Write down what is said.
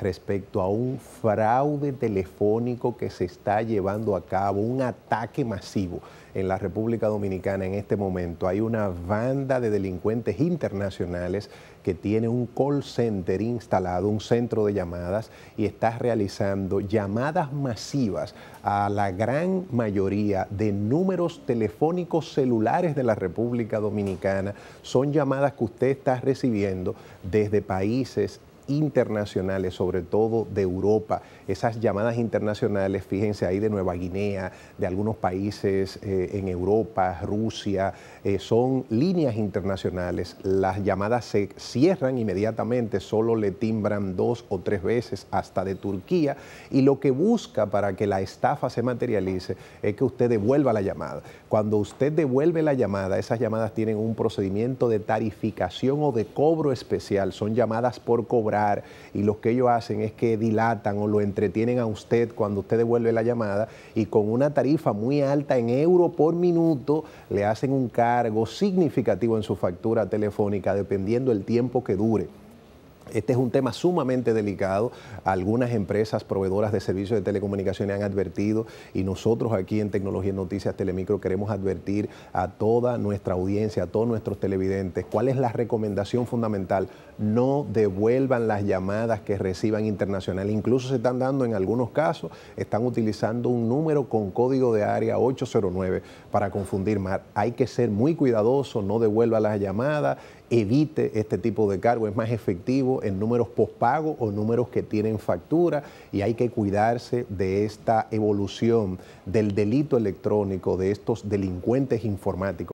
respecto a un fraude telefónico que se está llevando a cabo, un ataque masivo en la República Dominicana en este momento. Hay una banda de delincuentes internacionales que tiene un call center instalado, un centro de llamadas, y está realizando llamadas masivas a la gran mayoría de números telefónicos celulares de la República Dominicana. Son llamadas que usted está recibiendo desde países internacionales, sobre todo de Europa. Esas llamadas internacionales, fíjense ahí de Nueva Guinea, de algunos países eh, en Europa, Rusia, eh, son líneas internacionales. Las llamadas se cierran inmediatamente, solo le timbran dos o tres veces hasta de Turquía y lo que busca para que la estafa se materialice es que usted devuelva la llamada. Cuando usted devuelve la llamada, esas llamadas tienen un procedimiento de tarificación o de cobro especial, son llamadas por cobrar y lo que ellos hacen es que dilatan o lo entretienen a usted cuando usted devuelve la llamada y con una tarifa muy alta en euro por minuto le hacen un cargo significativo en su factura telefónica dependiendo el tiempo que dure. Este es un tema sumamente delicado. Algunas empresas proveedoras de servicios de telecomunicaciones han advertido y nosotros aquí en Tecnología y Noticias Telemicro queremos advertir a toda nuestra audiencia, a todos nuestros televidentes, cuál es la recomendación fundamental. No devuelvan las llamadas que reciban internacionales. Incluso se están dando en algunos casos, están utilizando un número con código de área 809 para confundir más. Hay que ser muy cuidadoso, no devuelvan las llamadas evite este tipo de cargo. Es más efectivo en números postpago o números que tienen factura y hay que cuidarse de esta evolución del delito electrónico, de estos delincuentes informáticos.